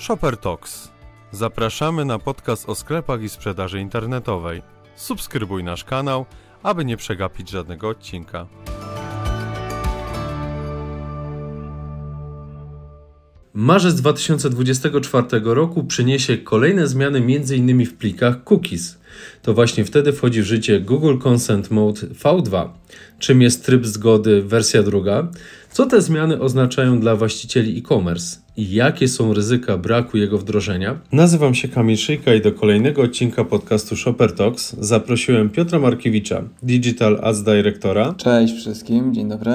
Shopper Talks. Zapraszamy na podcast o sklepach i sprzedaży internetowej. Subskrybuj nasz kanał, aby nie przegapić żadnego odcinka. Marzec 2024 roku przyniesie kolejne zmiany m.in. w plikach cookies. To właśnie wtedy wchodzi w życie Google Consent Mode V2, czym jest tryb zgody wersja druga, co te zmiany oznaczają dla właścicieli e-commerce i jakie są ryzyka braku jego wdrożenia. Nazywam się Kamil Szyjka i do kolejnego odcinka podcastu Shopper Talks zaprosiłem Piotra Markiewicza, Digital Ads Directora. Cześć wszystkim, dzień dobry.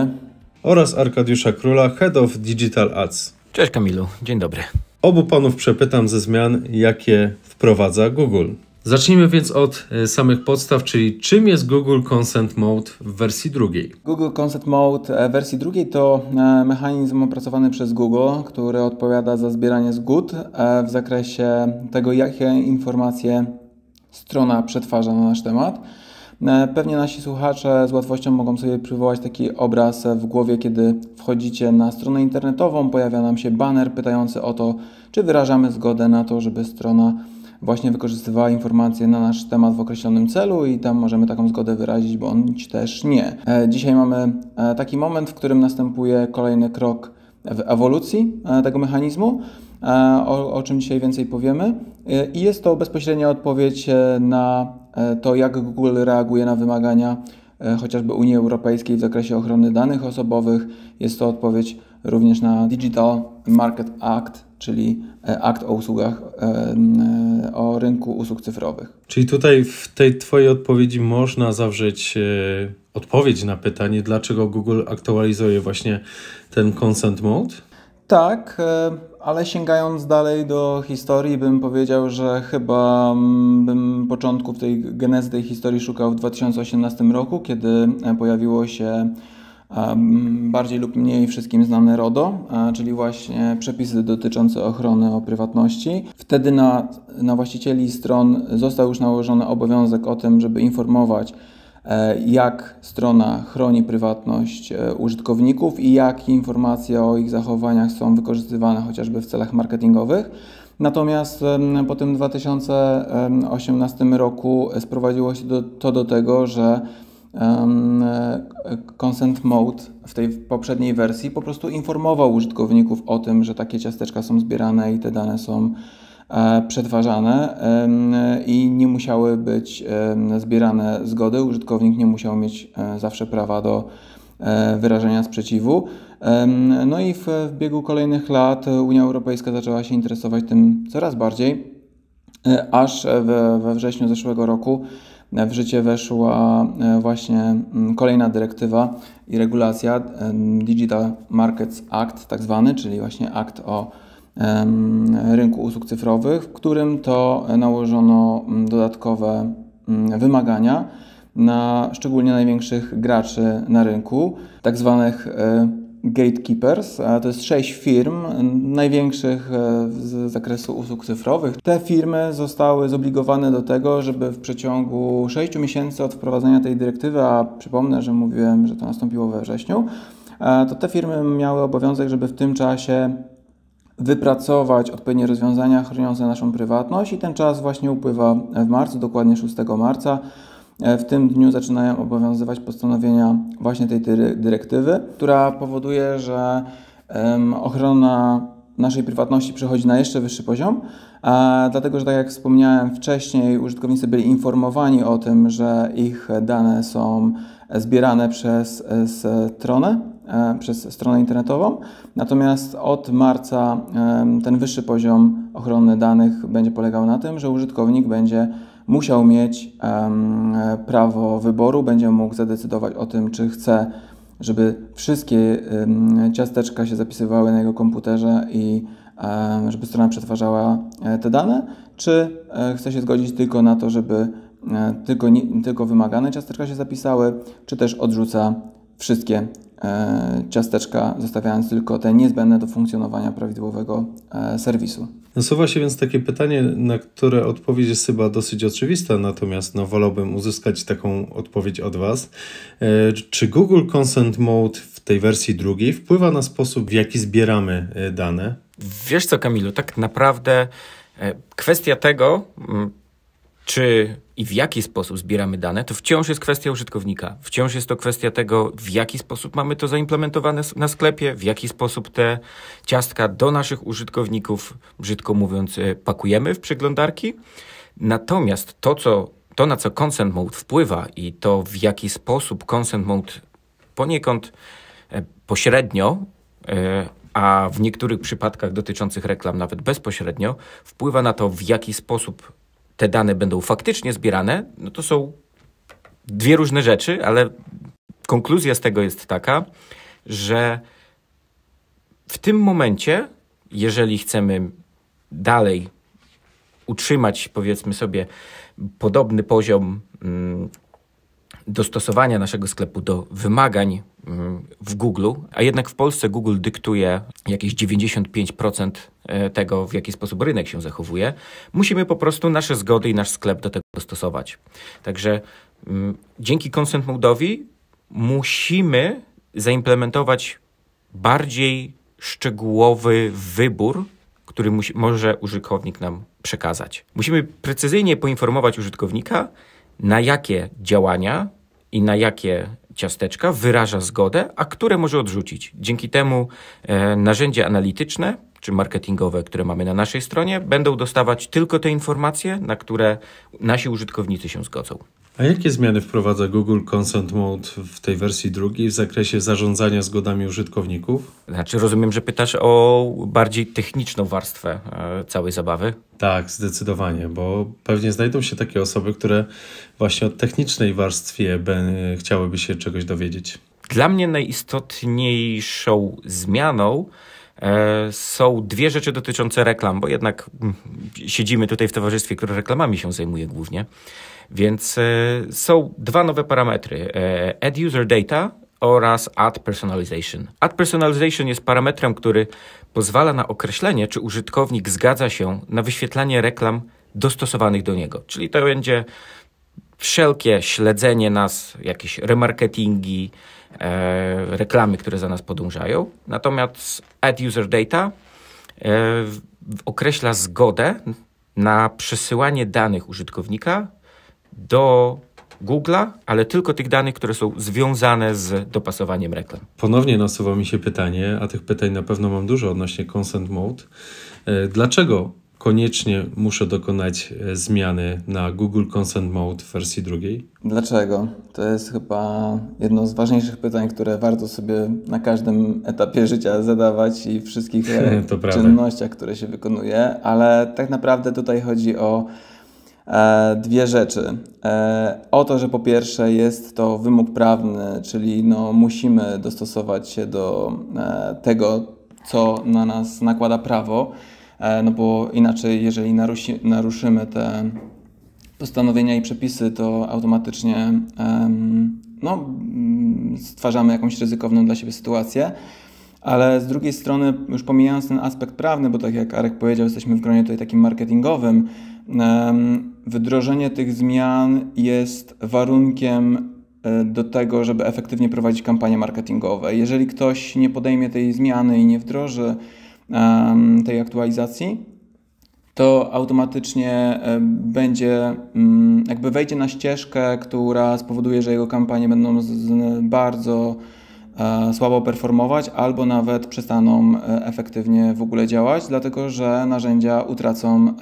Oraz Arkadiusza Króla, Head of Digital Ads. Cześć Kamilu, dzień dobry. Obu panów przepytam ze zmian, jakie wprowadza Google. Zacznijmy więc od e, samych podstaw, czyli czym jest Google Consent Mode w wersji drugiej. Google Consent Mode e, w wersji drugiej to e, mechanizm opracowany przez Google, który odpowiada za zbieranie zgód w zakresie tego, jakie informacje strona przetwarza na nasz temat. Pewnie nasi słuchacze z łatwością mogą sobie przywołać taki obraz w głowie, kiedy wchodzicie na stronę internetową, pojawia nam się banner pytający o to, czy wyrażamy zgodę na to, żeby strona właśnie wykorzystywała informacje na nasz temat w określonym celu i tam możemy taką zgodę wyrazić bądź też nie. E, dzisiaj mamy e, taki moment, w którym następuje kolejny krok w ewolucji e, tego mechanizmu. O, o, czym dzisiaj więcej powiemy. I jest to bezpośrednia odpowiedź na to, jak Google reaguje na wymagania chociażby Unii Europejskiej w zakresie ochrony danych osobowych. Jest to odpowiedź również na Digital Market Act, czyli e, akt o usługach, e, e, o rynku usług cyfrowych. Czyli tutaj w tej Twojej odpowiedzi można zawrzeć odpowiedź na pytanie, dlaczego Google aktualizuje właśnie ten consent mode? Tak, ale sięgając dalej do historii, bym powiedział, że chyba bym początków tej genezy tej historii szukał w 2018 roku, kiedy pojawiło się bardziej lub mniej wszystkim znane RODO, e, czyli właśnie przepisy dotyczące ochrony o prywatności. Wtedy na, na właścicieli stron został już nałożony obowiązek o tym, żeby informować, e, jak strona chroni prywatność e, użytkowników i jakie informacje o ich zachowaniach są wykorzystywane chociażby w celach marketingowych. Natomiast po tym 2018 roku sprowadziło się do, to do tego, że consent mode w tej poprzedniej wersji po prostu informował użytkowników o tym, że takie ciasteczka są zbierane i te dane są e, przetwarzane i nie musiały być zbierane zgody. Użytkownik nie musiał mieć e, zawsze prawa do e, wyrażenia sprzeciwu. No i w, w biegu kolejnych lat Unia Europejska zaczęła się interesować tym coraz bardziej, aż we, we wrześniu zeszłego roku w życie weszła e, właśnie mm, kolejna dyrektywa i regulacja e, Digital Markets Act, tak zwany, czyli właśnie akt o rynku usług cyfrowych, w którym to nałożono mm, dodatkowe mm, wymagania na szczególnie największych graczy na rynku, tak zwanych e, Gatekeepers. To jest sześć firm, największych e, z zakresu usług cyfrowych. Te firmy zostały zobligowane do tego, żeby w przeciągu sześciu miesięcy od wprowadzenia tej dyrektywy, a przypomnę, że mówiłem, że to nastąpiło we wrześniu, e, to te firmy miały obowiązek, żeby w tym czasie wypracować odpowiednie rozwiązania chroniące naszą prywatność i ten czas właśnie upływa w marcu, dokładnie 6 marca. E, w tym dniu zaczynają obowiązywać postanowienia właśnie tej dyrektywy, która powoduje, że ochrona naszej prywatności przechodzi na jeszcze wyższy poziom, dlatego że tak jak wspomniałem wcześniej, użytkownicy byli informowani o tym, że ich dane są zbierane przez stronę, e, przez stronę internetową. Natomiast od marca ten wyższy poziom ochrony danych będzie polegał na tym, że użytkownik będzie musiał mieć prawo wyboru, będzie mógł zadecydować o tym, czy chce, żeby wszystkie ciasteczka się zapisywały na jego komputerze i żeby strona przetwarzała e, te dane, czy e, chce się zgodzić tylko na to, żeby e, tylko, tylko wymagane ciasteczka się zapisały, czy też odrzuca wszystkie e, ciasteczka, zostawiając tylko te niezbędne do funkcjonowania prawidłowego e, serwisu. Nasuwa się więc takie pytanie, na które odpowiedź jest chyba dosyć oczywista, natomiast no, wolałbym uzyskać taką odpowiedź od Was. E, czy Google Consent Mode w tej wersji drugiej wpływa na sposób, w jaki zbieramy dane? Wiesz co, Kamilu, tak naprawdę kwestia tego, czy i w jaki sposób zbieramy dane, to wciąż jest kwestia użytkownika. Wciąż jest to kwestia tego, w jaki sposób mamy to zaimplementowane na sklepie, w jaki sposób te ciastka do naszych użytkowników, brzydko mówiąc, e, pakujemy w przeglądarki. Natomiast to, co, to na co consent mode wpływa i to, w jaki sposób consent mode poniekąd e, pośrednio e, a w niektórych przypadkach dotyczących reklam nawet bezpośrednio, wpływa na to, w jaki sposób te dane będą faktycznie zbierane, no to są dwie różne rzeczy, ale konkluzja z tego jest taka, że w tym momencie, jeżeli chcemy dalej utrzymać, powiedzmy sobie, podobny poziom mm, dostosowania naszego sklepu do wymagań w Google, a jednak w Polsce Google dyktuje jakieś 95% e, tego, w jaki sposób rynek się zachowuje, musimy po prostu nasze zgody i nasz sklep do tego dostosować. Także mm, dzięki Consent Mode'owi musimy zaimplementować bardziej szczegółowy wybór, który musi, może użytkownik nam przekazać. Musimy precyzyjnie poinformować użytkownika, na jakie działania i na jakie ciasteczka wyraża zgodę, a które może odrzucić. Dzięki temu e, narzędzie analityczne czy marketingowe, które mamy na naszej stronie, będą dostawać tylko te informacje, na które nasi użytkownicy się zgodzą. A jakie zmiany wprowadza Google Consent Mode w tej wersji drugiej w zakresie zarządzania zgodami użytkowników? Znaczy, rozumiem, że pytasz o bardziej techniczną warstwę e, całej zabawy? Tak, zdecydowanie, bo pewnie znajdą się takie osoby, które właśnie o technicznej warstwie chciałyby się czegoś dowiedzieć. Dla mnie najistotniejszą zmianą e, są dwie rzeczy dotyczące reklam, bo jednak mm, siedzimy tutaj w towarzystwie, które reklamami się zajmuje głównie. Więc e, są dwa nowe parametry. E, add User Data oraz Add Personalization. Add Personalization jest parametrem, który pozwala na określenie, czy użytkownik zgadza się na wyświetlanie reklam dostosowanych do niego. Czyli to będzie wszelkie śledzenie nas, jakieś remarketingi, e, reklamy, które za nas podążają. Natomiast Add User Data e, określa zgodę na przesyłanie danych użytkownika do Google'a, ale tylko tych danych, które są związane z dopasowaniem reklam. Ponownie nasuwa mi się pytanie, a tych pytań na pewno mam dużo odnośnie consent mode. E, dlaczego koniecznie muszę dokonać e, zmiany na Google Consent Mode w wersji drugiej? Dlaczego? To jest chyba jedno z ważniejszych pytań, które warto sobie na każdym etapie życia zadawać i wszystkich e, czynnościach, które się wykonuje, ale tak naprawdę tutaj chodzi o E, dwie rzeczy. E, o to, że po pierwsze jest to wymóg prawny, czyli no musimy dostosować się do e, tego, co na nas nakłada prawo, no bo inaczej, jeżeli narusi, naruszymy te postanowienia i przepisy, to automatycznie no, stwarzamy jakąś ryzykowną dla siebie sytuację. Ale z drugiej strony, już pomijając ten aspekt prawny, bo tak jak Arek powiedział, jesteśmy w gronie tutaj takim marketingowym, wdrożenie tych zmian jest warunkiem e, do tego, żeby efektywnie prowadzić kampanie marketingowe. Jeżeli ktoś nie podejmie tej zmiany i nie wdroży tej aktualizacji, to automatycznie e, będzie, mm, jakby wejdzie na ścieżkę, która spowoduje, że jego kampanie będą bardzo E, słabo performować albo nawet przestaną e, efektywnie w ogóle działać, dlatego że narzędzia utracą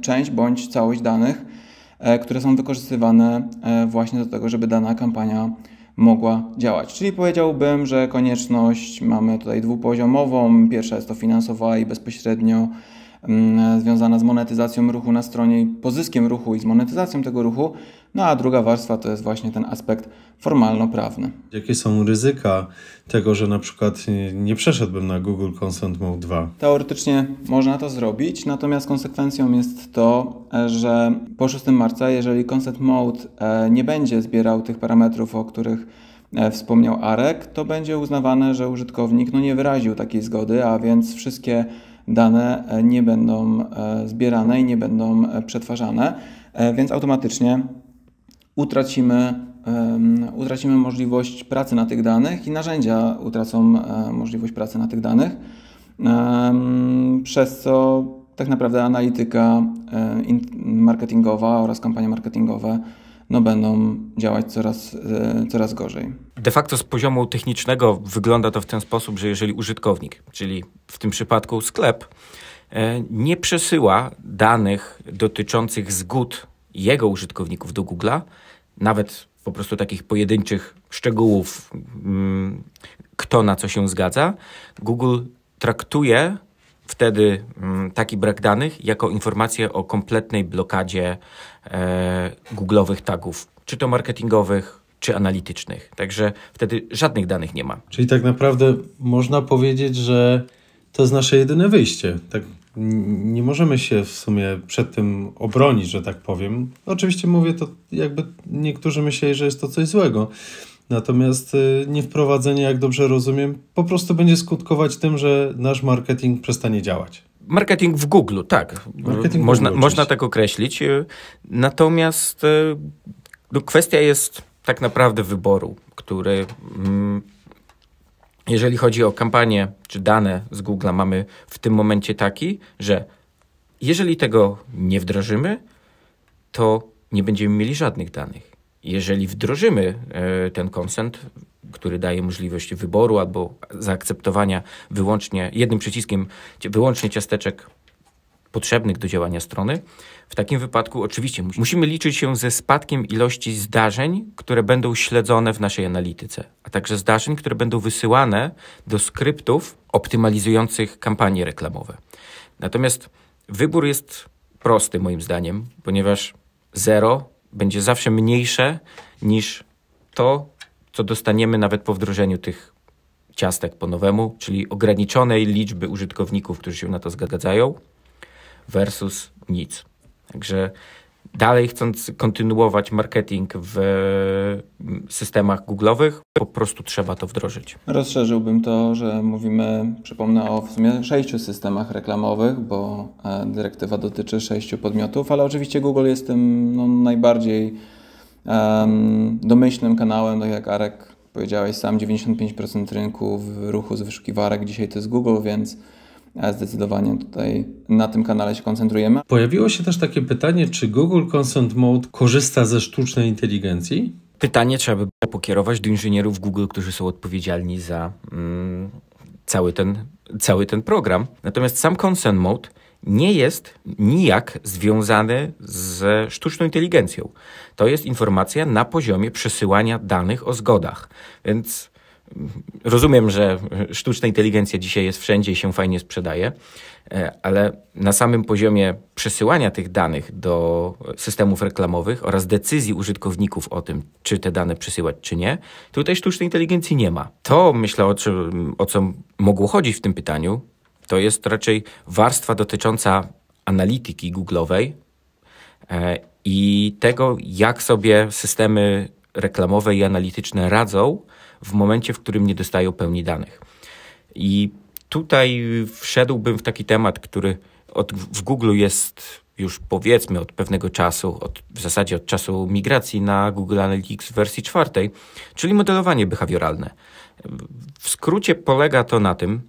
część bądź całość danych, e, które są wykorzystywane właśnie do tego, żeby dana kampania mogła działać. Czyli powiedziałbym, że konieczność mamy tutaj dwupoziomową. Pierwsza jest to finansowa i bezpośrednio związana z monetyzacją ruchu na stronie, pozyskiem ruchu i z monetyzacją tego ruchu, no a druga warstwa to jest właśnie ten aspekt formalno-prawny. Jakie są ryzyka tego, że na przykład nie przeszedłbym na Google Consent Mode 2? Teoretycznie można to zrobić, natomiast konsekwencją jest to, e, że po 6 marca, jeżeli Consent Mode e, nie będzie zbierał tych parametrów, o których e, wspomniał Arek, to będzie uznawane, że użytkownik no, nie wyraził takiej zgody, a więc wszystkie dane nie będą zbierane i nie będą przetwarzane, więc automatycznie utracimy, utracimy możliwość pracy na tych danych i narzędzia utracą e, możliwość pracy na tych danych, przez co tak naprawdę analityka e, marketingowa oraz kampanie marketingowe no będą działać coraz, e, coraz gorzej. De facto z poziomu technicznego wygląda to w ten sposób, że jeżeli użytkownik, czyli w tym przypadku sklep, nie przesyła danych dotyczących zgód jego użytkowników do Google'a, nawet po prostu takich pojedynczych szczegółów, mm, kto na co się zgadza, Google traktuje wtedy mm, taki brak danych jako informację o kompletnej blokadzie e, Google'owych tagów, czy to marketingowych, czy analitycznych. Także wtedy żadnych danych nie ma. Czyli tak naprawdę można powiedzieć, że to jest nasze jedyne wyjście. Tak nie możemy się w sumie przed tym obronić, że tak powiem. Oczywiście mówię to, jakby niektórzy myśleli, że jest to coś złego. Natomiast y, niewprowadzenie, jak dobrze rozumiem, po prostu będzie skutkować tym, że nasz marketing przestanie działać. Marketing w Google, tak. Marketing można, Google, można tak określić. Y, natomiast y, no, kwestia jest tak naprawdę wyboru, który. Mm, jeżeli chodzi o kampanię czy dane z Google, mamy w tym momencie taki, że jeżeli tego nie wdrożymy, to nie będziemy mieli żadnych danych. Jeżeli wdrożymy e, ten konsent, który daje możliwość wyboru albo zaakceptowania wyłącznie jednym przyciskiem wyłącznie ciasteczek potrzebnych do działania strony, w takim wypadku oczywiście musimy liczyć się ze spadkiem ilości zdarzeń, które będą śledzone w naszej analityce, a także zdarzeń, które będą wysyłane do skryptów optymalizujących kampanie reklamowe. Natomiast wybór jest prosty moim zdaniem, ponieważ zero będzie zawsze mniejsze niż to, co dostaniemy nawet po wdrożeniu tych ciastek po nowemu, czyli ograniczonej liczby użytkowników, którzy się na to zgadzają, versus nic. Także dalej chcąc kontynuować marketing w mm, systemach Google'owych, po prostu trzeba to wdrożyć. Rozszerzyłbym to, że mówimy, przypomnę o w sumie sześciu systemach reklamowych, bo e, dyrektywa dotyczy sześciu podmiotów, ale oczywiście Google jest tym no, najbardziej um, domyślnym kanałem, tak jak Arek powiedziałeś sam, 95% rynku w ruchu z wyszukiwarek dzisiaj to jest Google, więc a zdecydowanie tutaj na tym kanale się koncentrujemy. Pojawiło się też takie pytanie, czy Google Consent Mode korzysta ze sztucznej inteligencji? Pytanie trzeba by pokierować do inżynierów Google, którzy są odpowiedzialni za mm, cały, ten, cały ten program. Natomiast sam Consent Mode nie jest nijak związany ze sztuczną inteligencją. To jest informacja na poziomie przesyłania danych o zgodach. Więc Rozumiem, że sztuczna inteligencja dzisiaj jest wszędzie i się fajnie sprzedaje, e, ale na samym poziomie przesyłania tych danych do systemów reklamowych oraz decyzji użytkowników o tym, czy te dane przesyłać, czy nie, tutaj sztucznej inteligencji nie ma. To myślę, o, czym, o co mogło chodzić w tym pytaniu, to jest raczej warstwa dotycząca analityki Google'owej e, i tego, jak sobie systemy reklamowe i analityczne radzą w momencie, w którym nie dostają pełni danych. I tutaj wszedłbym w taki temat, który od, w Google jest już powiedzmy od pewnego czasu, od, w zasadzie od czasu migracji na Google Analytics w wersji czwartej, czyli modelowanie behawioralne. W skrócie polega to na tym,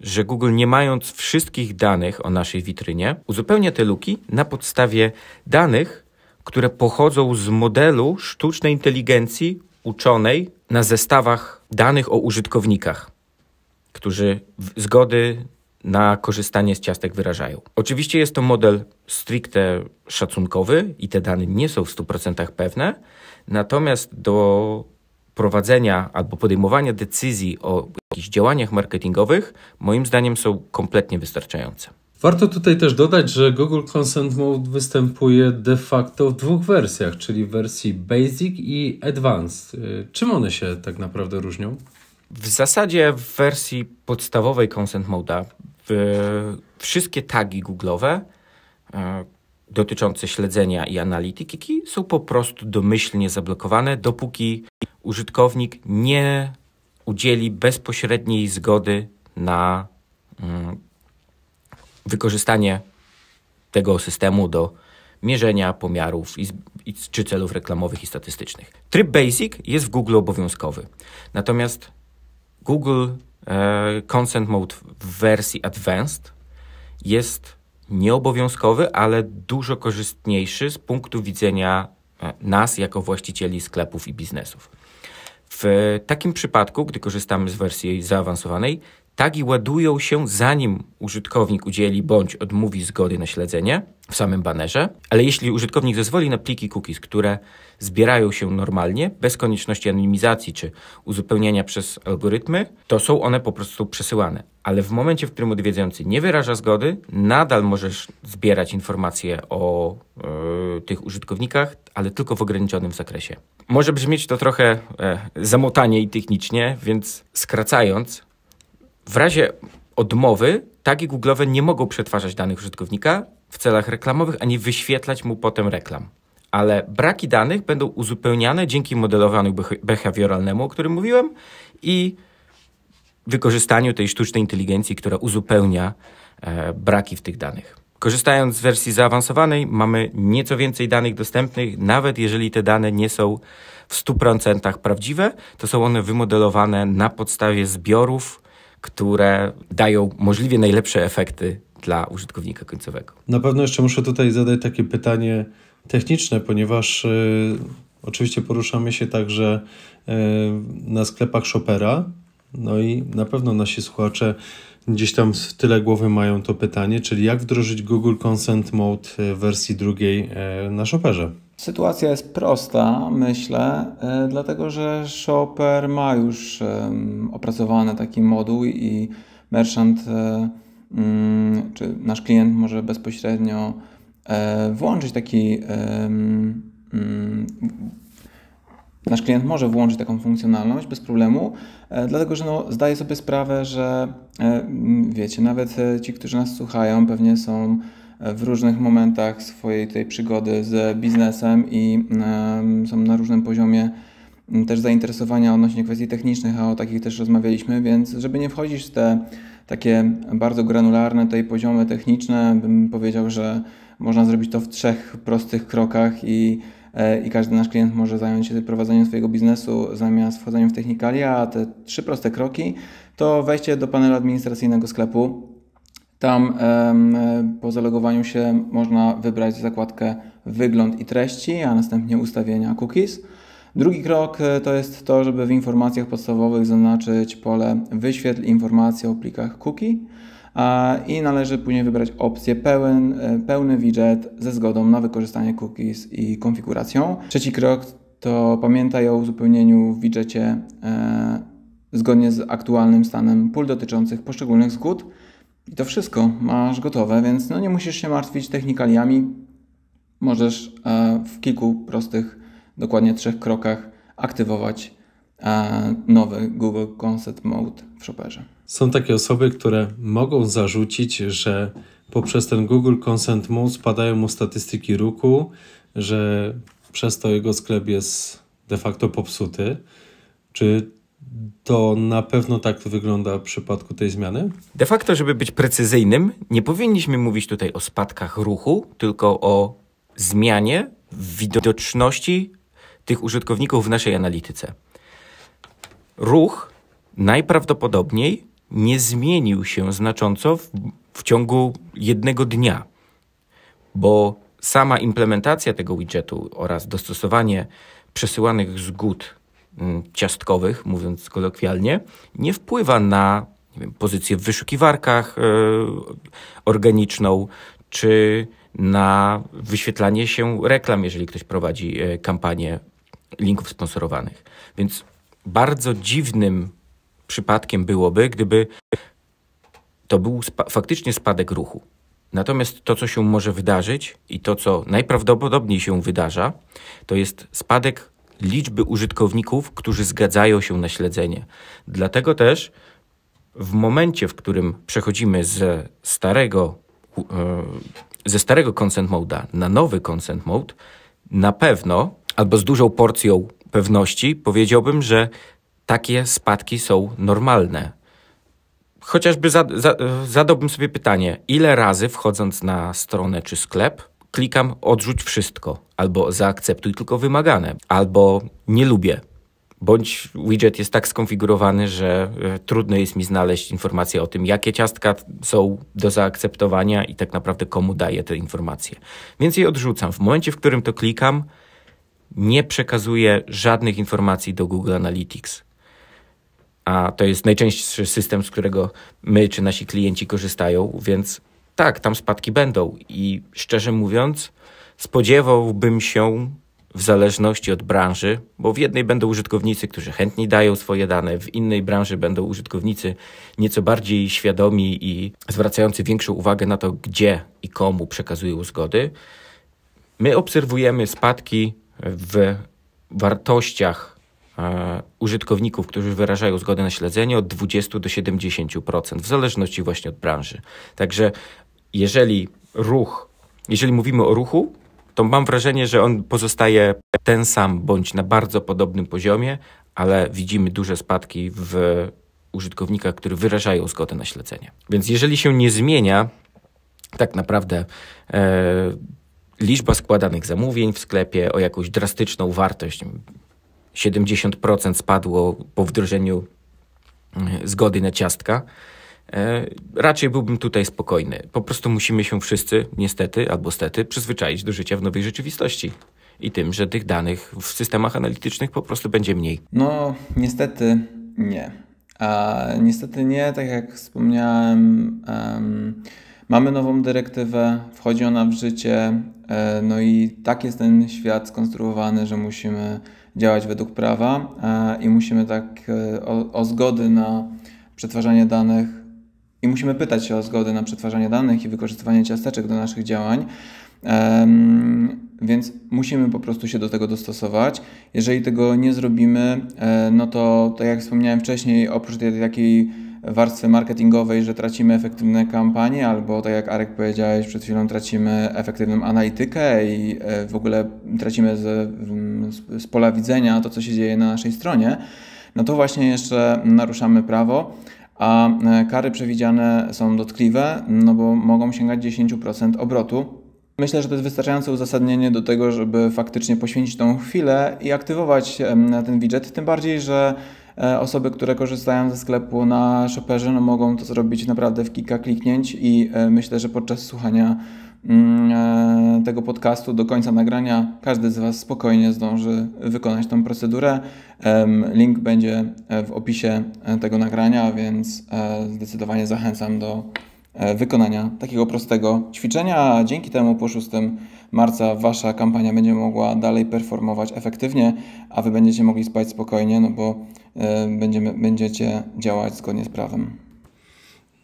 że Google, nie mając wszystkich danych o naszej witrynie, uzupełnia te luki na podstawie danych, które pochodzą z modelu sztucznej inteligencji uczonej na zestawach danych o użytkownikach, którzy zgody na korzystanie z ciastek wyrażają. Oczywiście jest to model stricte szacunkowy i te dane nie są w 100% pewne, natomiast do prowadzenia albo podejmowania decyzji o jakichś działaniach marketingowych, moim zdaniem są kompletnie wystarczające. Warto tutaj też dodać, że Google Consent Mode występuje de facto w dwóch wersjach, czyli w wersji Basic i Advanced. Y, czym one się tak naprawdę różnią? W zasadzie w wersji podstawowej Consent Mode'a wszystkie tagi Google'owe y, dotyczące śledzenia i analityki są po prostu domyślnie zablokowane, dopóki użytkownik nie udzieli bezpośredniej zgody na mm, wykorzystanie tego systemu do mierzenia, pomiarów i, i, czy celów reklamowych i statystycznych. Tryb Basic jest w Google obowiązkowy. Natomiast Google e, Consent Mode w wersji Advanced jest nieobowiązkowy, ale dużo korzystniejszy z punktu widzenia e, nas jako właścicieli sklepów i biznesów. W takim przypadku, gdy korzystamy z wersji zaawansowanej, Tagi ładują się zanim użytkownik udzieli bądź odmówi zgody na śledzenie w samym banerze, ale jeśli użytkownik zezwoli na pliki cookies, które zbierają się normalnie, bez konieczności anonimizacji czy uzupełniania przez algorytmy, to są one po prostu przesyłane. Ale w momencie, w którym odwiedzający nie wyraża zgody, nadal możesz zbierać informacje o yy, tych użytkownikach, ale tylko w ograniczonym zakresie. Może brzmieć to trochę e, zamotanie i technicznie, więc skracając, w razie odmowy tagi Google'owe nie mogą przetwarzać danych użytkownika w celach reklamowych ani wyświetlać mu potem reklam. Ale braki danych będą uzupełniane dzięki modelowaniu behawioralnemu, o którym mówiłem, i wykorzystaniu tej sztucznej inteligencji, która uzupełnia e, braki w tych danych. Korzystając z wersji zaawansowanej, mamy nieco więcej danych dostępnych, nawet jeżeli te dane nie są w 100% prawdziwe, to są one wymodelowane na podstawie zbiorów które dają możliwie najlepsze efekty dla użytkownika końcowego. Na pewno jeszcze muszę tutaj zadać takie pytanie techniczne, ponieważ y, oczywiście poruszamy się także y, na sklepach Shopera. No i na pewno nasi słuchacze gdzieś tam w tyle głowy mają to pytanie, czyli jak wdrożyć Google Consent Mode e, w wersji drugiej y, na Shoperze? Sytuacja jest prosta, myślę, e, dlatego że Shopper ma już opracowany taki moduł i merchant e, mm, czy nasz klient może bezpośrednio e, włączyć taki mm, nasz klient może włączyć taką funkcjonalność bez problemu, dlatego że no, zdaje sobie sprawę, że wiecie, nawet ci, którzy nas słuchają, pewnie są w różnych momentach swojej tej przygody z biznesem i są na różnym poziomie też zainteresowania odnośnie kwestii technicznych, a o takich też rozmawialiśmy, więc żeby nie wchodzić w te takie bardzo granularne tej poziomy techniczne, bym powiedział, że można zrobić to w trzech prostych krokach i, e, i każdy nasz klient może zająć się prowadzeniem swojego biznesu zamiast wchodzeniem w technikalia, a te trzy proste kroki to wejście do panelu administracyjnego sklepu, tam po zalogowaniu się można wybrać zakładkę wygląd i treści, a następnie ustawienia cookies. Drugi krok e, to jest to, żeby w informacjach podstawowych zaznaczyć pole wyświetl informacje o plikach cookie i należy później wybrać opcję pełen, e, pełny widget ze zgodą na wykorzystanie cookies i konfiguracją. Trzeci krok to pamiętaj o uzupełnieniu w widżecie e, zgodnie z aktualnym stanem pól dotyczących poszczególnych zgód i to wszystko masz gotowe, więc no nie musisz się martwić technikaliami. Możesz e, w kilku prostych, dokładnie trzech krokach aktywować e, nowy Google Concept Mode w Shopperze. Są takie osoby, które mogą zarzucić, że poprzez ten Google Consent Mode spadają mu statystyki ruku, że przez to jego sklep jest de facto popsuty. Czy to na pewno tak to wygląda w przypadku tej zmiany? De facto, żeby być precyzyjnym, nie powinniśmy mówić tutaj o spadkach ruchu, tylko o zmianie widoczności tych użytkowników w naszej analityce. Ruch najprawdopodobniej nie zmienił się znacząco w, w ciągu jednego dnia, bo sama implementacja tego widgetu oraz dostosowanie przesyłanych zgód Mm, ciastkowych, mówiąc kolokwialnie, nie wpływa na wiem, pozycję w wyszukiwarkach e, organiczną czy na wyświetlanie się reklam, jeżeli ktoś prowadzi e, kampanię linków sponsorowanych. Więc bardzo dziwnym przypadkiem byłoby, gdyby to był spa faktycznie spadek ruchu. Natomiast to, co się może wydarzyć i to, co najprawdopodobniej się wydarza, to jest spadek liczby użytkowników, którzy zgadzają się na śledzenie. Dlatego też w momencie, w którym przechodzimy ze starego, e, ze starego consent mode'a na nowy consent mode, na pewno albo z dużą porcją pewności powiedziałbym, że takie spadki są normalne. Chociażby zadałbym sobie pytanie, ile razy wchodząc na stronę czy sklep, klikam odrzuć wszystko, albo zaakceptuj tylko wymagane, albo nie lubię. Bądź widget jest tak skonfigurowany, że e, trudno jest mi znaleźć informacje o tym, jakie ciastka są do zaakceptowania i tak naprawdę komu daję te informacje. Więc je odrzucam. W momencie, w którym to klikam, nie przekazuję żadnych informacji do Google Analytics a to jest najczęstszy system, z którego my czy nasi klienci korzystają, więc tak, tam spadki będą i szczerze mówiąc, spodziewałbym się w zależności od branży, bo w jednej będą użytkownicy, którzy chętnie dają swoje dane, w innej branży będą użytkownicy nieco bardziej świadomi i zwracający większą uwagę na to, gdzie i komu przekazują zgody. My obserwujemy spadki w wartościach e, użytkowników, którzy wyrażają zgodę na śledzenie od 20 do 70%, w zależności właśnie od branży. Także jeżeli ruch, jeżeli mówimy o ruchu, to mam wrażenie, że on pozostaje ten sam bądź na bardzo podobnym poziomie, ale widzimy duże spadki w użytkownikach, które wyrażają zgodę na śledzenie. Więc jeżeli się nie zmienia, tak naprawdę e, liczba składanych zamówień w sklepie o jakąś drastyczną wartość, 70% spadło po wdrożeniu mm, zgody na ciastka, E, raczej byłbym tutaj spokojny. Po prostu musimy się wszyscy, niestety albo stety, przyzwyczaić do życia w nowej rzeczywistości i tym, że tych danych w systemach analitycznych po prostu będzie mniej. No, niestety nie. A niestety nie, tak jak wspomniałem, um, mamy nową dyrektywę, wchodzi ona w życie, e, no i tak jest ten świat skonstruowany, że musimy działać według prawa e, i musimy tak o, o zgody na przetwarzanie danych i musimy pytać się o zgodę na przetwarzanie danych i wykorzystywanie ciasteczek do naszych działań. Um, więc musimy po prostu się do tego dostosować. Jeżeli tego nie zrobimy, e, no to tak jak wspomniałem wcześniej, oprócz tej takiej warstwy marketingowej, że tracimy efektywne kampanie, albo tak jak Arek powiedziałeś przed chwilą, tracimy efektywną analitykę i e, w ogóle tracimy z, z pola widzenia to, co się dzieje na naszej stronie, no to właśnie jeszcze naruszamy prawo a e, kary przewidziane są dotkliwe, no bo mogą sięgać 10% obrotu. Myślę, że to jest wystarczające uzasadnienie do tego, żeby faktycznie poświęcić tą chwilę i aktywować e, ten widget, tym bardziej, że e, osoby, które korzystają ze sklepu na shopperze, no mogą to zrobić naprawdę w kilka kliknięć i myślę, że podczas słuchania Mm, e, tego podcastu do końca nagrania każdy z Was spokojnie zdąży wykonać tą procedurę. Link będzie e, w opisie e, tego nagrania, więc zdecydowanie zachęcam do wykonania takiego prostego ćwiczenia. Dzięki temu po 6 marca Wasza kampania będzie mogła dalej performować efektywnie, a Wy będziecie mogli spać spokojnie, no bo będziemy, będziecie działać zgodnie z prawem.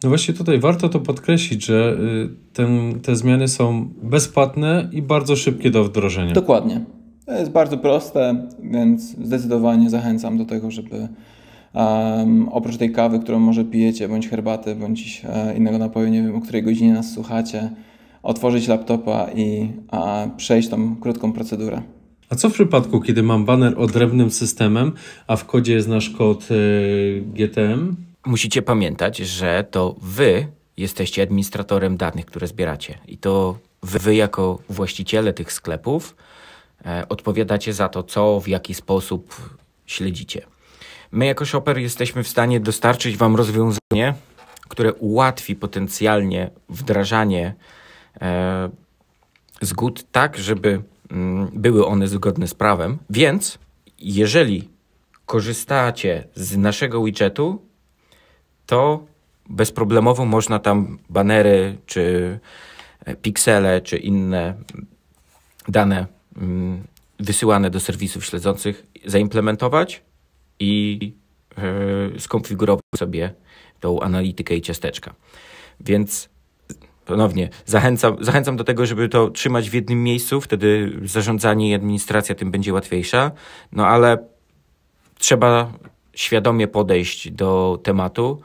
No właśnie tutaj warto to podkreślić, że y, ten, te zmiany są bezpłatne i bardzo szybkie do wdrożenia. Dokładnie. To jest bardzo proste, więc zdecydowanie zachęcam do tego, żeby um, oprócz tej kawy, którą może pijecie, bądź herbaty, bądź e, innego napoju, nie wiem o której godzinie nas słuchacie, otworzyć laptopa i a, przejść tą krótką procedurę. A co w przypadku, kiedy mam banner odrębnym systemem, a w kodzie jest nasz kod y, e, GTM? musicie pamiętać, że to wy jesteście administratorem danych, które zbieracie. I to wy, wy jako właściciele tych sklepów e, odpowiadacie za to, co, w jaki sposób śledzicie. My jako shopper jesteśmy w stanie dostarczyć Wam rozwiązanie, które ułatwi potencjalnie wdrażanie e, zgód tak, żeby mm, były one zgodne z prawem. Więc jeżeli korzystacie z naszego widgetu, to bezproblemowo można tam banery, czy e, piksele, czy inne dane mm, wysyłane do serwisów śledzących zaimplementować i e, skonfigurować sobie tą analitykę i ciasteczka. Więc ponownie zachęcam, zachęcam do tego, żeby to trzymać w jednym miejscu, wtedy zarządzanie i administracja tym będzie łatwiejsza, no ale trzeba świadomie podejść do tematu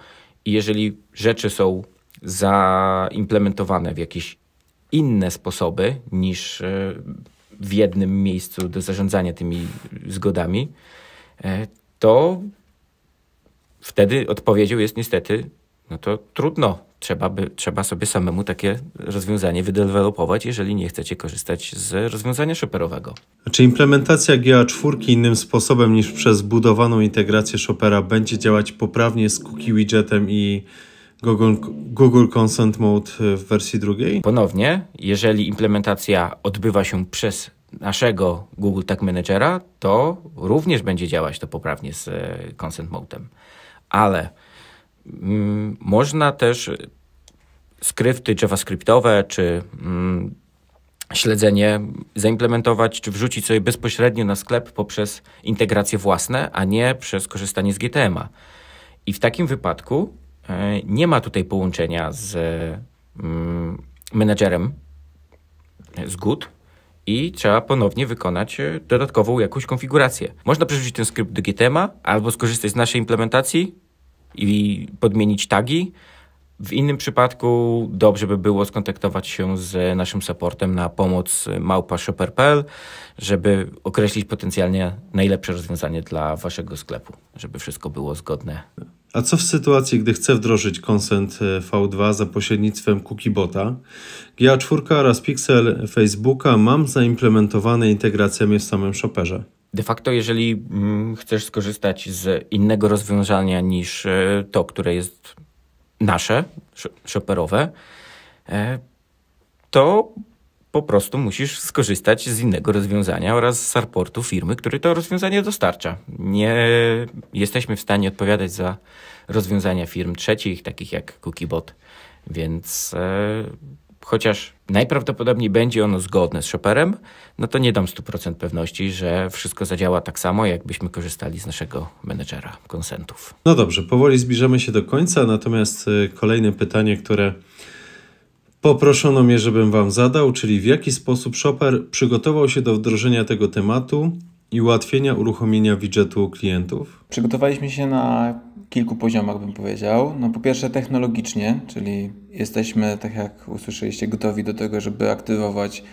i jeżeli rzeczy są zaimplementowane w jakieś inne sposoby niż e, w jednym miejscu do zarządzania tymi zgodami, e, to wtedy odpowiedzią jest niestety, no to trudno, trzeba, by, trzeba sobie samemu takie rozwiązanie wydevelopować, jeżeli nie chcecie korzystać z rozwiązania szoperowego. Czy implementacja GA4 innym sposobem niż przez budowaną integrację Shopera będzie działać poprawnie z cookie widgetem i Google, Google Consent Mode w wersji drugiej? Ponownie, jeżeli implementacja odbywa się przez naszego Google Tag Managera, to również będzie działać to poprawnie z e, Consent Mode'em. Ale Mm, można też skrypty JavaScriptowe czy mm, śledzenie zaimplementować czy wrzucić sobie bezpośrednio na sklep poprzez integrację własne, a nie przez korzystanie z GTM-a. I w takim wypadku e, nie ma tutaj połączenia z mm, menedżerem z GUT i trzeba ponownie wykonać e, dodatkową jakąś konfigurację. Można przerzucić ten skrypt do GTM-a albo skorzystać z naszej implementacji, i podmienić tagi. W innym przypadku dobrze by było skontaktować się z naszym supportem na pomoc małpa.shopper.pl, żeby określić potencjalnie najlepsze rozwiązanie dla waszego sklepu, żeby wszystko było zgodne. A co w sytuacji, gdy chcę wdrożyć konsent e, V2 za pośrednictwem cookiebota? GA4 oraz Pixel Facebooka mam zaimplementowane integracje w samym shopperze. De facto, jeżeli mm, chcesz skorzystać z innego rozwiązania niż e, to, które jest nasze, shopperowe, e, to po prostu musisz skorzystać z innego rozwiązania oraz z supportu firmy, który to rozwiązanie dostarcza. Nie jesteśmy w stanie odpowiadać za rozwiązania firm trzecich, takich jak Cookiebot, więc e, chociaż najprawdopodobniej będzie ono zgodne z Shopperem, no to nie dam 100% pewności, że wszystko zadziała tak samo, jakbyśmy korzystali z naszego menedżera konsentów. No dobrze, powoli zbliżamy się do końca, natomiast y, kolejne pytanie, które poproszono mnie, żebym Wam zadał, czyli w jaki sposób Shopper przygotował się do wdrożenia tego tematu i ułatwienia uruchomienia widgetu klientów? Przygotowaliśmy się na kilku poziomach, bym powiedział. No, po pierwsze technologicznie, czyli jesteśmy, tak jak usłyszeliście, gotowi do tego, żeby aktywować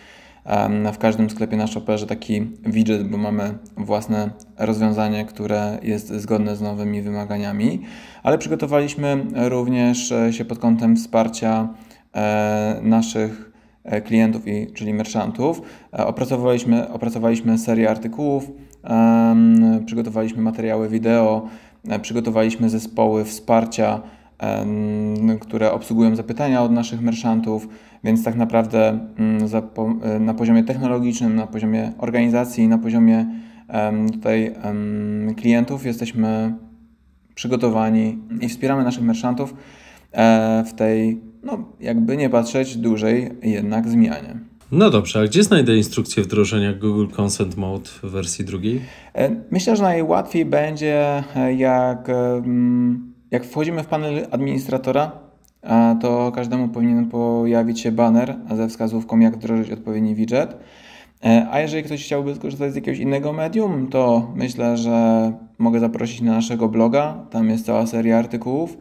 w każdym sklepie na shopperze taki widget, bo mamy własne rozwiązanie, które jest zgodne z nowymi wymaganiami, ale przygotowaliśmy również e, się pod kątem wsparcia e, naszych E, klientów, i, czyli merchantów. E, opracowaliśmy, opracowaliśmy serię artykułów, przygotowaliśmy materiały wideo, e, przygotowaliśmy zespoły wsparcia, które obsługują zapytania od naszych merchantów, więc tak naprawdę mm, na poziomie technologicznym, na poziomie organizacji, na poziomie tutaj klientów jesteśmy przygotowani i wspieramy naszych merchantów w tej no jakby nie patrzeć dużej jednak zmianie. No dobrze, a gdzie znajdę instrukcję wdrożenia Google Consent Mode w wersji drugiej? E, myślę, że najłatwiej będzie e, jak, jak wchodzimy w panel administratora, to każdemu powinien pojawić się banner ze wskazówką jak wdrożyć odpowiedni widget. E, a jeżeli ktoś chciałby skorzystać z jakiegoś innego medium, to myślę, że mogę zaprosić na naszego bloga. Tam jest cała seria artykułów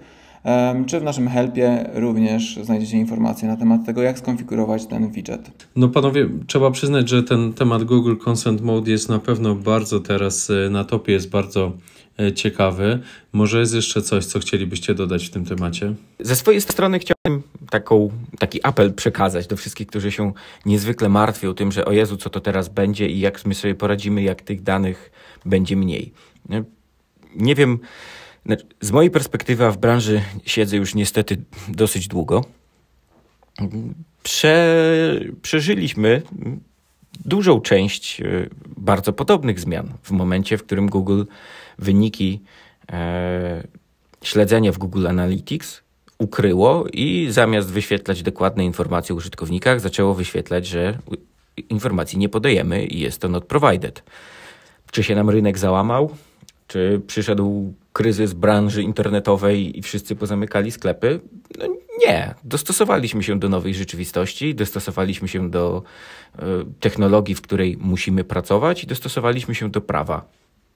czy w naszym helpie również znajdziecie informacje na temat tego, jak skonfigurować ten widget. No panowie, trzeba przyznać, że ten temat Google Consent Mode jest na pewno bardzo teraz e, na topie, jest bardzo e, ciekawy. Może jest jeszcze coś, co chcielibyście dodać w tym temacie? Ze swojej strony chciałbym taką, taki apel przekazać do wszystkich, którzy się niezwykle martwią tym, że o Jezu, co to teraz będzie i jak my sobie poradzimy, jak tych danych będzie mniej. E, nie wiem, znaczy, z mojej perspektywy, a w branży siedzę już niestety dosyć długo, prze, przeżyliśmy dużą część e, bardzo podobnych zmian w momencie, w którym Google wyniki e, śledzenia w Google Analytics ukryło i zamiast wyświetlać dokładne informacje o użytkownikach, zaczęło wyświetlać, że informacji nie podajemy i jest to not provided. Czy się nam rynek załamał? Czy przyszedł kryzys branży internetowej i wszyscy pozamykali sklepy? No nie. Dostosowaliśmy się do nowej rzeczywistości, dostosowaliśmy się do e, technologii, w której musimy pracować i dostosowaliśmy się do prawa.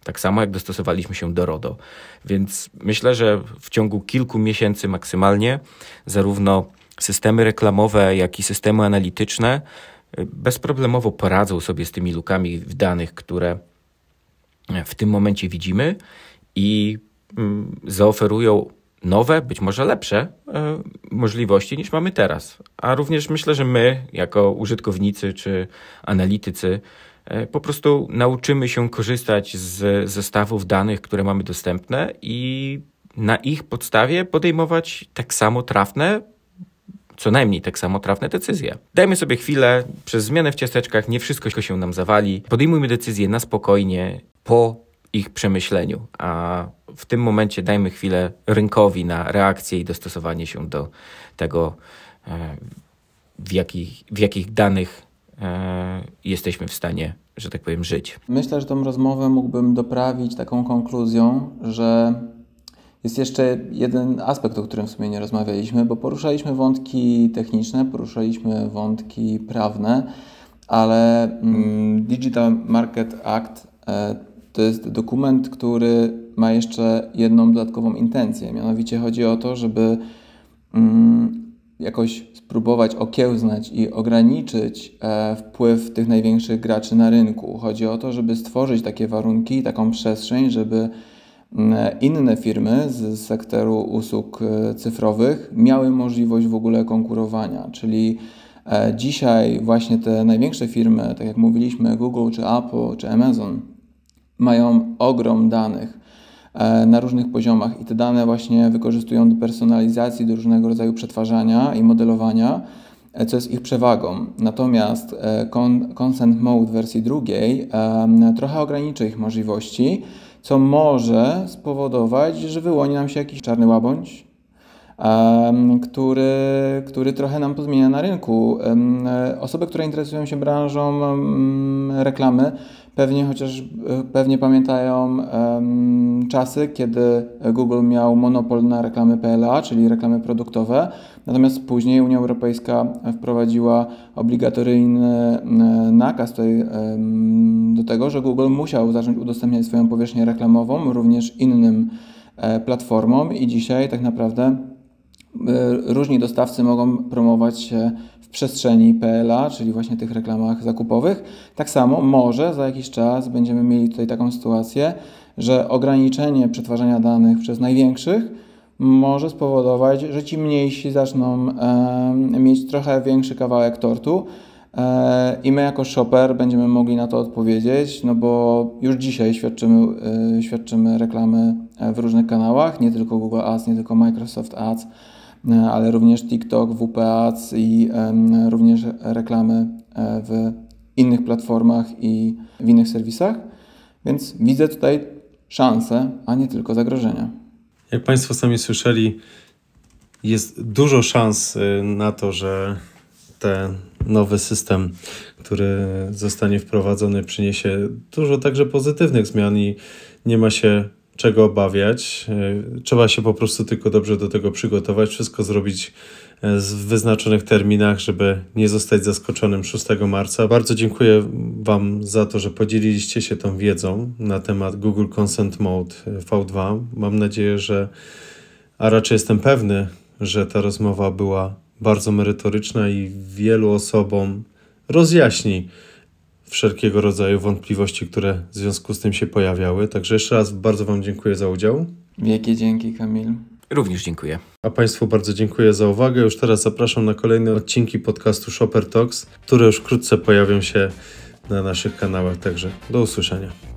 Tak samo jak dostosowaliśmy się do RODO. Więc myślę, że w ciągu kilku miesięcy maksymalnie zarówno systemy reklamowe, jak i systemy analityczne e, bezproblemowo poradzą sobie z tymi lukami w danych, które w tym momencie widzimy i mm, zaoferują nowe, być może lepsze e, możliwości niż mamy teraz. A również myślę, że my, jako użytkownicy czy analitycy, e, po prostu nauczymy się korzystać z zestawów danych, które mamy dostępne i na ich podstawie podejmować tak samo trafne, co najmniej tak samo trafne decyzje. Dajmy sobie chwilę, przez zmianę w ciasteczkach nie wszystko się nam zawali. Podejmujmy decyzje na spokojnie, po ich przemyśleniu, a w tym momencie dajmy chwilę rynkowi na reakcję i dostosowanie się do tego, e, w jakich, w jakich danych e, jesteśmy w stanie, że tak powiem, żyć. Myślę, że tą rozmowę mógłbym doprawić taką konkluzją, że jest jeszcze jeden aspekt, o którym w sumie nie rozmawialiśmy, bo poruszaliśmy wątki techniczne, poruszaliśmy wątki prawne, ale mm, Digital Market Act e, to jest dokument, który ma jeszcze jedną dodatkową intencję, mianowicie chodzi o to, żeby mm, jakoś spróbować okiełznać i ograniczyć e, wpływ tych największych graczy na rynku. Chodzi o to, żeby stworzyć takie warunki, taką przestrzeń, żeby mm, inne firmy z sektoru usług e, cyfrowych miały możliwość w ogóle konkurowania, czyli e, dzisiaj właśnie te największe firmy, tak jak mówiliśmy, Google czy Apple czy Amazon, mają ogrom danych e, na różnych poziomach i te dane właśnie wykorzystują do personalizacji, do różnego rodzaju przetwarzania i modelowania, e, co jest ich przewagą. Natomiast e, Consent Mode wersji drugiej trochę ograniczy ich możliwości, co może spowodować, że wyłoni nam się jakiś czarny łabędź, który, który trochę nam pozmienia na rynku. Osoby, które interesują się branżą reklamy, pewnie chociaż e, pewnie pamiętają czasy, kiedy Google miał monopol na reklamy PLA, czyli reklamy produktowe, natomiast później Unia Europejska wprowadziła obligatoryjny e, nakaz tutaj do tego, że Google musiał zacząć udostępniać swoją powierzchnię reklamową również innym e, platformom i dzisiaj tak naprawdę E, różni dostawcy mogą promować się w przestrzeni PLA, czyli właśnie tych reklamach zakupowych. Tak samo może za jakiś czas będziemy mieli tutaj taką sytuację, że ograniczenie przetwarzania danych przez największych może spowodować, że ci mniejsi zaczną e, mieć trochę większy kawałek tortu. E, I my, jako shopper, będziemy mogli na to odpowiedzieć, no bo już dzisiaj świadczymy, e, świadczymy reklamy w różnych kanałach, nie tylko Google Ads, nie tylko Microsoft Ads, E, ale również TikTok, WP Ads i również reklamy e, w innych platformach i w innych serwisach. Więc widzę tutaj szanse, a nie tylko zagrożenia. Jak Państwo sami słyszeli, jest dużo szans e, na to, że ten nowy system, który zostanie wprowadzony, przyniesie dużo także pozytywnych zmian i nie ma się czego obawiać. Y, trzeba się po prostu tylko dobrze do tego przygotować, wszystko zrobić y, w wyznaczonych terminach, żeby nie zostać zaskoczonym 6 marca. Bardzo dziękuję Wam za to, że podzieliliście się tą wiedzą na temat Google Consent Mode y, V2. Mam nadzieję, że, a raczej jestem pewny, że ta rozmowa była bardzo merytoryczna i wielu osobom rozjaśni wszelkiego rodzaju wątpliwości, które w związku z tym się pojawiały. Także jeszcze raz bardzo Wam dziękuję za udział. Wielkie dzięki, Kamil. Również dziękuję. A Państwu bardzo dziękuję za uwagę. Już teraz zapraszam na kolejne odcinki podcastu Shopper Talks, które już wkrótce pojawią się na naszych kanałach. Także do usłyszenia.